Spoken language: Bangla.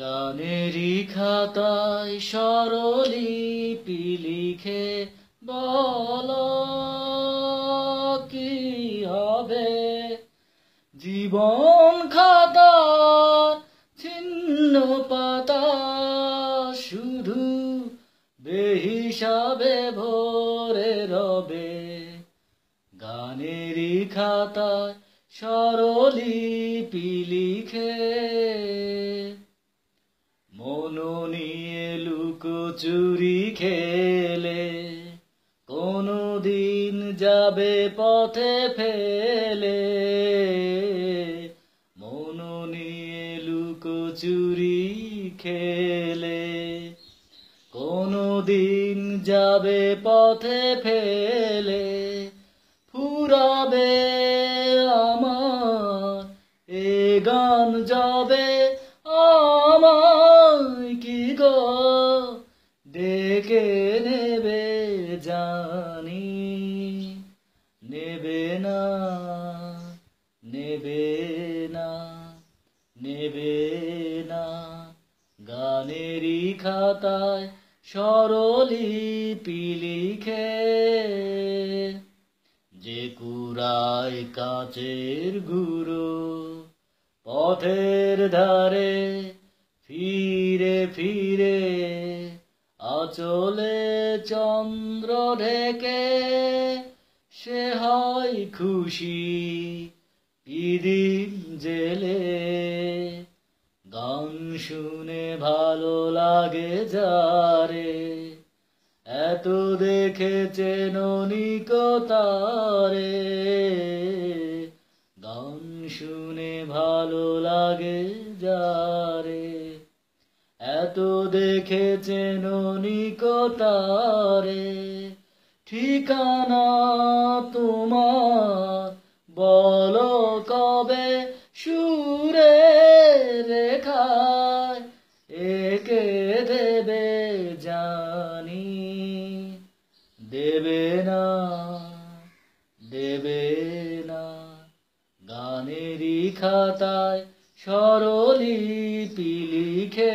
গানেরই খাতায় স্বরলিপি লিখে বল কি হবে জীবন খাতা ছিন্ন পাতা শুধু বেহিসাবে ভোরে রবে গানেরই খাতায় স্বরলিপি লিখে চুরি খেলে কোনো দিন যাবে পথে ফেলে মন নিয়ে লুকো চুরি খেলে কোনো দিন যাবে পথে ফেলে ফুরাবে আমার এ গান যাবে জানি নেবে না নেবে না নেবে না গানেরই খাতায় সরলি লিখে যে কুরায় কাচের গুরু পথের ধারে ফিরে ফিরে চলে চন্দ্র ঢেকে সে হয় খুশি ইদিন জেলে গান শুনে ভালো লাগে যারে এত দেখে চেননি কতারে গান শুনে ভালো লাগে যারে এত দেখেছে নিকতারে ঠিকানা তোমার বল কবে সুরে রেখায় একে দেবে জানি দেবে না দেবে না গানেরই খাতায় স্বরলিপি লিখে